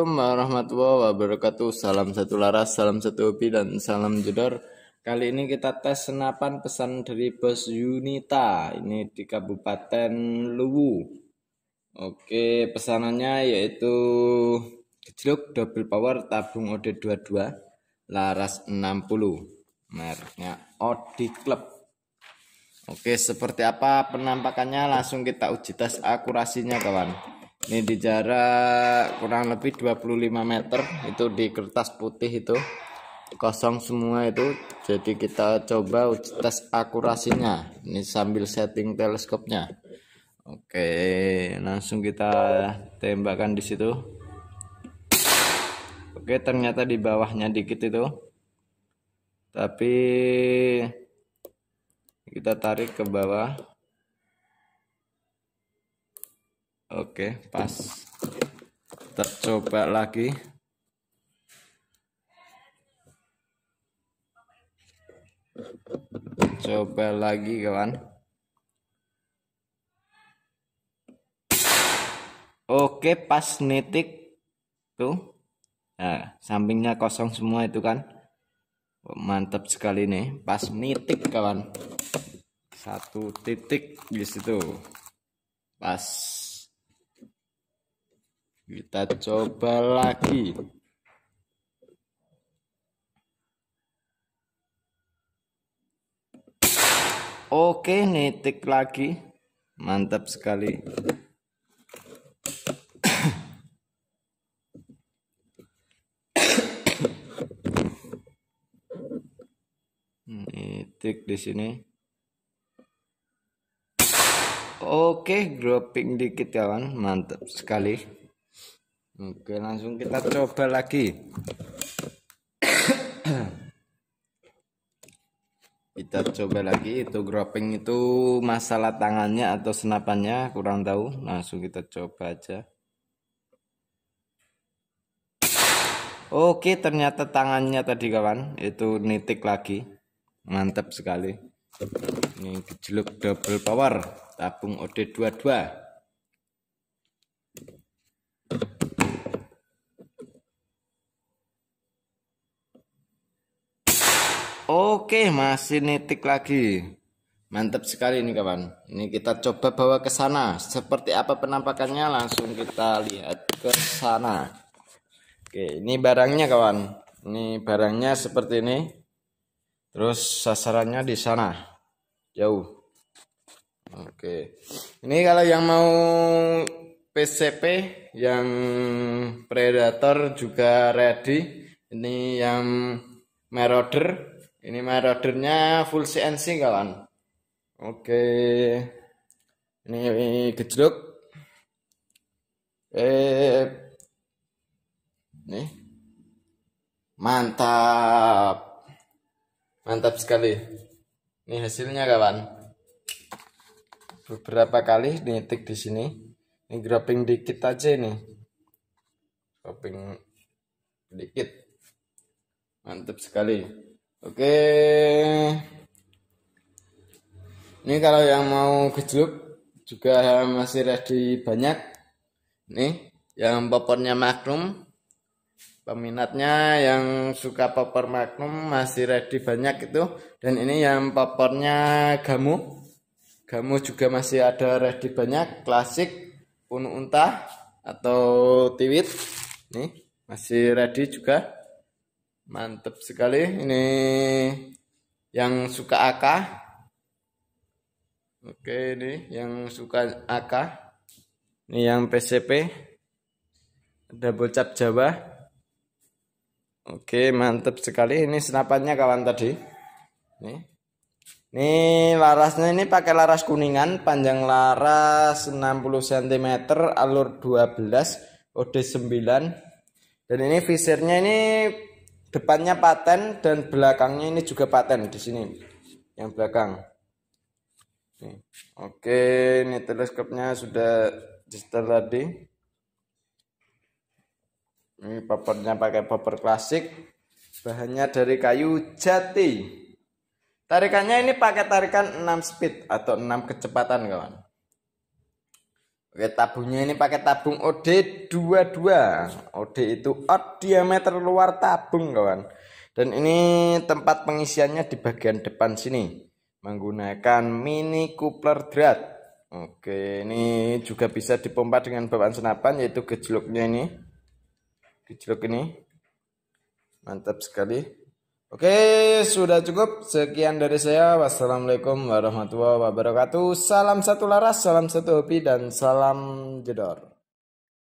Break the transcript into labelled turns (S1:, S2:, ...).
S1: Assalamualaikum warahmatullahi wabarakatuh Salam satu laras, salam satu hobi, dan salam jedor Kali ini kita tes senapan pesan dari Bos Yunita Ini di Kabupaten Luwu Oke, pesanannya yaitu Kejeluk double power tabung OD22 Laras 60 Mereknya Odi Club Oke, seperti apa penampakannya langsung kita uji tes akurasinya kawan ini di jarak kurang lebih 25 meter itu di kertas putih itu kosong semua itu jadi kita coba tes akurasinya ini sambil setting teleskopnya oke langsung kita tembakan di situ oke ternyata di bawahnya dikit itu tapi kita tarik ke bawah Oke, pas. Kita coba lagi. Coba lagi, kawan. Oke, pas netik tuh. Nah, sampingnya kosong semua itu kan. Oh, Mantap sekali nih, pas nitik kawan. Satu titik di situ. Pas kita coba lagi. Oke, nitik lagi. Mantap sekali. nitik di sini. Oke, dropping dikit kawan. Mantap sekali. Oke, langsung kita coba lagi. kita coba lagi itu groping itu masalah tangannya atau senapannya kurang tahu. Langsung kita coba aja. Oke, ternyata tangannya tadi kawan itu nitik lagi. Mantap sekali. Ini kejeluk double power tabung OD22. Oke, masih nitik lagi. Mantap sekali ini kawan. Ini kita coba bawa ke sana. Seperti apa penampakannya langsung kita lihat ke sana. Oke, ini barangnya kawan. Ini barangnya seperti ini. Terus sasarannya di sana. Jauh. Oke. Ini kalau yang mau PCP yang predator juga ready. Ini yang meroder ini marodernya full CNC kawan. Oke. Ini, eh, ini gejluk. Eh nih. Mantap. Mantap sekali. Ini hasilnya kawan. Beberapa kali nitik di sini. Ini dropping dikit aja ini. Dropping dikit. Mantap sekali. Oke. Ini kalau yang mau gejluk juga masih ready banyak. Nih, yang popornya Magnum. Peminatnya yang suka popor Magnum masih ready banyak itu. Dan ini yang popornya Gamu. Gamu juga masih ada ready banyak. Klasik, pun Unta atau Tiwit. Nih, masih ready juga mantep sekali. Ini yang suka AK. Oke, ini yang suka AK. Ini yang PCP. Double cap Jawa. Oke, mantep sekali. Ini senapannya kawan tadi. Ini. Nih larasnya ini pakai laras kuningan, panjang laras 60 cm, alur 12, OD 9. Dan ini visirnya ini depannya paten dan belakangnya ini juga paten di sini yang belakang oke ini teleskopnya sudah disetel tadi ini papernya pakai paper klasik bahannya dari kayu jati tarikannya ini pakai tarikan 6 speed atau 6 kecepatan kawan Oke, tabungnya ini pakai tabung OD22. OD itu odd diameter luar tabung, kawan. Dan ini tempat pengisiannya di bagian depan sini. Menggunakan mini coupler drat. Oke, ini juga bisa dipompa dengan bawaan senapan yaitu gejloknya ini. Gejlok ini. Mantap sekali. Oke, sudah cukup. Sekian dari saya. Wassalamualaikum warahmatullahi wabarakatuh. Salam satu laras, salam satu hobi, dan salam jedor.